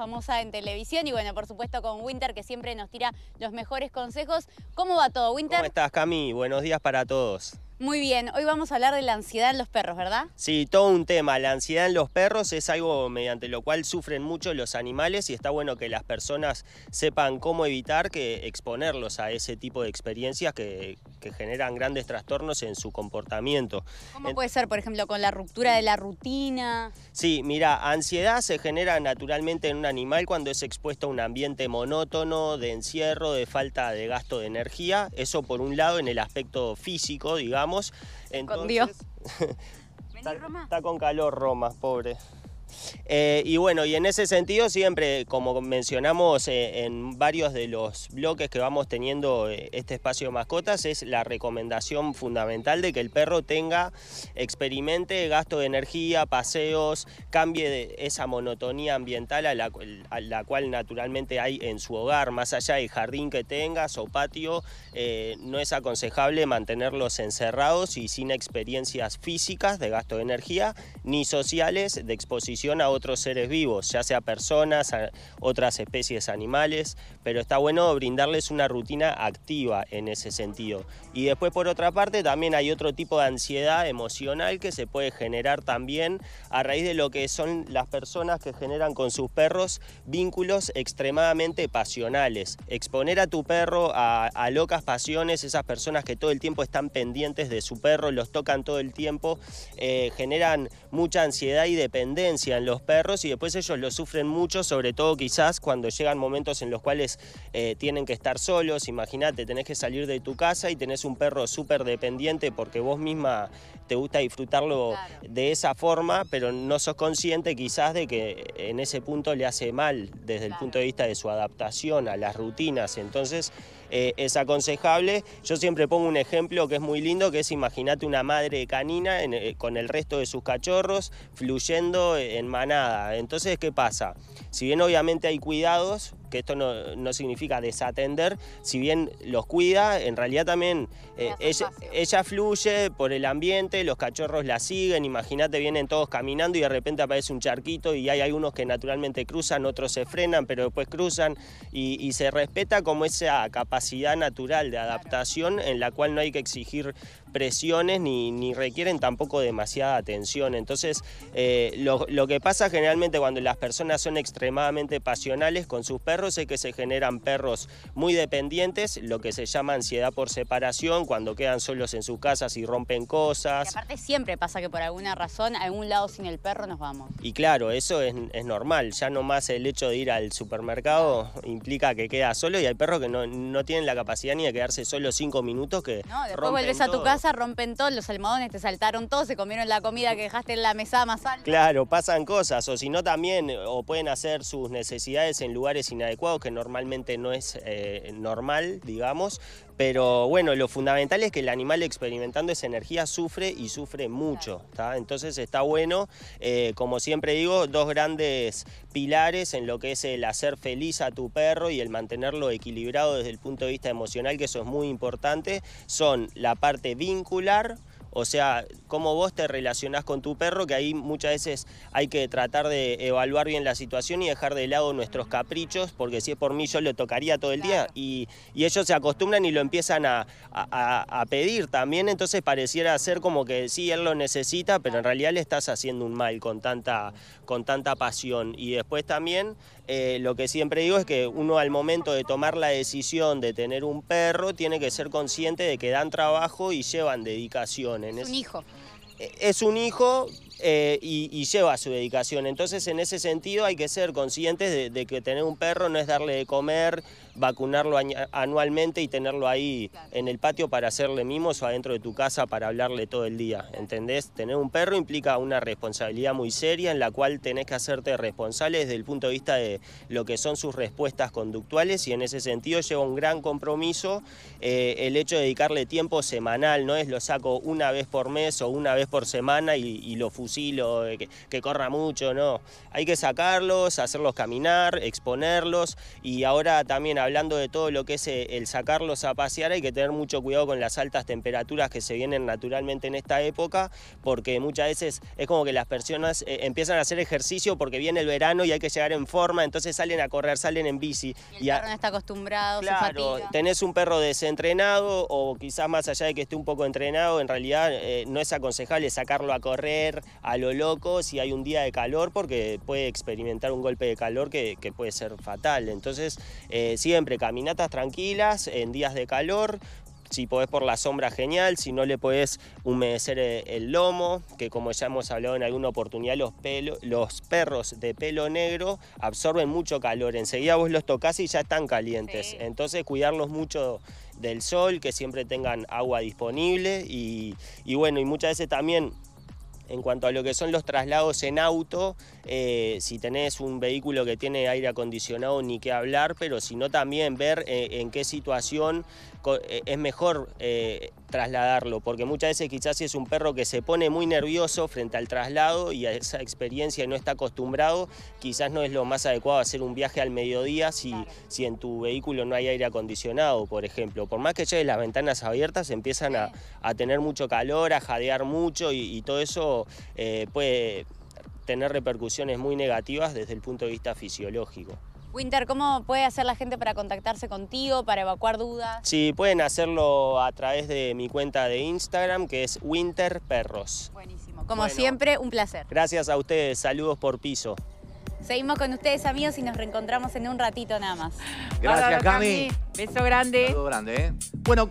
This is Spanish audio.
famosa en televisión y bueno, por supuesto con Winter que siempre nos tira los mejores consejos. ¿Cómo va todo, Winter? ¿Cómo estás, Cami? Buenos días para todos. Muy bien, hoy vamos a hablar de la ansiedad en los perros, ¿verdad? Sí, todo un tema. La ansiedad en los perros es algo mediante lo cual sufren mucho los animales y está bueno que las personas sepan cómo evitar que exponerlos a ese tipo de experiencias que, generan grandes trastornos en su comportamiento. ¿Cómo puede ser, por ejemplo, con la ruptura de la rutina? Sí, mira, ansiedad se genera naturalmente en un animal cuando es expuesto a un ambiente monótono, de encierro, de falta de gasto de energía. Eso por un lado en el aspecto físico, digamos con Dios. está, con calor Roma, pobre. Eh, y bueno, y en ese sentido siempre, como mencionamos eh, en varios de los bloques que vamos teniendo eh, este espacio de mascotas, es la recomendación fundamental de que el perro tenga, experimente gasto de energía, paseos, cambie de esa monotonía ambiental a la, a la, cual naturalmente hay en su hogar, más allá del jardín que tengas o patio, no es aconsejable mantenerlos encerrados y sin experiencias físicas de gasto de energía ni sociales de exposición a otros seres vivos, ya sea personas, a otras especies animales, pero está bueno brindarles una rutina activa en ese sentido. Y después por otra parte también hay otro tipo de ansiedad emocional que se puede generar también a raíz de lo que son las personas que generan con sus perros vínculos extremadamente pasionales. Exponer a tu perro a, locas pasiones, esas personas que todo el tiempo están pendientes de su perro, los tocan todo el tiempo, eh, generan mucha ansiedad y dependencia los perros y después ellos lo sufren mucho, sobre todo quizás cuando llegan momentos en los cuales eh, tienen que estar solos. Imagínate, tenés que salir de tu casa y tenés un perro súper dependiente porque vos misma te gusta disfrutarlo de esa forma, pero no sos consciente quizás de que en ese punto le hace mal desde el punto de vista de su adaptación a las rutinas. Entonces eh, es aconsejable. Yo siempre pongo un ejemplo que es muy lindo, que es imagínate una madre canina eh, con el resto de sus cachorros fluyendo manada. Entonces, ¿qué pasa? Si bien obviamente hay cuidados, que esto no, significa desatender, si bien los cuida, en realidad también eh, ella, fluye por el ambiente, los cachorros la siguen, imagínate, vienen todos caminando y de repente aparece un charquito y hay algunos que naturalmente cruzan, otros se frenan, pero después cruzan y, se respeta como esa capacidad natural de adaptación en la cual no hay que exigir presiones ni, ni requieren tampoco demasiada atención. Entonces, eh, lo, lo que pasa generalmente cuando las personas son extremadamente pasionales con sus perros, Sé es que se generan perros muy dependientes, lo que se llama ansiedad por separación, cuando quedan solos en sus casas y rompen cosas. aparte siempre pasa que por alguna razón, a algún lado sin el perro nos vamos. Y claro, eso es, normal, ya nomás el hecho de ir al supermercado implica que queda solo y hay perros que no, tienen la capacidad ni de quedarse solo cinco minutos que No, después vuelves a tu casa, rompen todos los almohadones te saltaron todos, se comieron la comida que dejaste en la mesa más alta. Claro, pasan cosas, o si no también, o pueden hacer sus necesidades en lugares inadecuados que normalmente no es eh, normal, digamos. Pero bueno, lo fundamental es que el animal experimentando esa energía sufre y sufre mucho. Entonces está bueno, eh, como siempre digo, dos grandes pilares en lo que es el hacer feliz a tu perro y el mantenerlo equilibrado desde el punto de vista emocional, que eso es muy importante, son la parte vincular o sea, cómo vos te relacionás con tu perro, que ahí muchas veces hay que tratar de evaluar bien la situación y dejar de lado nuestros caprichos, porque si es por mí yo le tocaría todo el día y, ellos se acostumbran y lo empiezan a, a, pedir también, entonces pareciera ser como que sí, él lo necesita, pero en realidad le estás haciendo un mal con tanta, con tanta pasión. Y después también eh, lo que siempre digo es que uno al momento de tomar la decisión de tener un perro tiene que ser consciente de que dan trabajo y llevan dedicación. Eh, es un hijo. Es un hijo y, lleva su dedicación. Entonces en ese sentido hay que ser conscientes de que tener un perro no es darle de comer, vacunarlo anualmente y tenerlo ahí en el patio para hacerle mimos o adentro de tu casa para hablarle todo el día. ¿Entendés? Tener un perro implica una responsabilidad muy seria en la cual tenés que hacerte responsable desde el punto de vista de lo que son sus respuestas conductuales y en ese sentido lleva un gran compromiso eh, el hecho de dedicarle tiempo semanal, no es lo saco una vez por mes o una vez por semana y, lo fusilo, eh, que, que corra mucho, no. Hay que sacarlos, hacerlos caminar, exponerlos y ahora también hablando de todo lo que es eh, el sacarlos a pasear, hay que tener mucho cuidado con las altas temperaturas que se vienen naturalmente en esta época, porque muchas veces es como que las personas eh, empiezan a hacer ejercicio porque viene el verano y hay que llegar en forma, entonces salen a correr, salen en bici. Y el perro no está acostumbrado, claro, tenés un perro desentrenado o quizás más allá de que esté un poco entrenado, en realidad eh, no es aconsejable sacarlo a correr a lo loco si hay un día de calor porque puede experimentar un golpe de calor que, puede ser fatal. Entonces, sí siempre, caminatas tranquilas en días de calor, si podés por la sombra, genial. Si no le podés humedecer eh, el lomo, que como ya hemos hablado en alguna oportunidad, los, los perros de pelo negro absorben mucho calor. Enseguida vos los tocas y ya están calientes. Entonces, cuidarlos mucho del sol, que siempre tengan agua disponible. Y, y bueno, y muchas veces también en cuanto a lo que son los traslados en auto, eh, si tenés un vehículo que tiene aire acondicionado, ni qué hablar, pero si no también ver eh, en qué situación eh, es mejor trasladarlo, porque muchas veces quizás si es un perro que se pone muy nervioso frente al traslado y a esa experiencia no está acostumbrado, quizás no es lo más adecuado hacer un viaje al mediodía si, si en tu vehículo no hay aire acondicionado, por ejemplo. Por más que lleves las ventanas abiertas, empiezan a, tener mucho calor, a jadear mucho y todo eso eh, puede tener repercusiones muy negativas desde el punto de vista fisiológico. Winter, ¿cómo puede hacer la gente para contactarse contigo, para evacuar dudas? Sí, pueden hacerlo a través de mi cuenta de Instagram, que es Winter Perros. Buenísimo. Como siempre, un placer. Gracias a ustedes. Saludos por piso. Seguimos con ustedes, amigos, y nos reencontramos en un ratito nada más. Gracias, Cami. Beso grande. Beso grande, ¿eh? Bueno,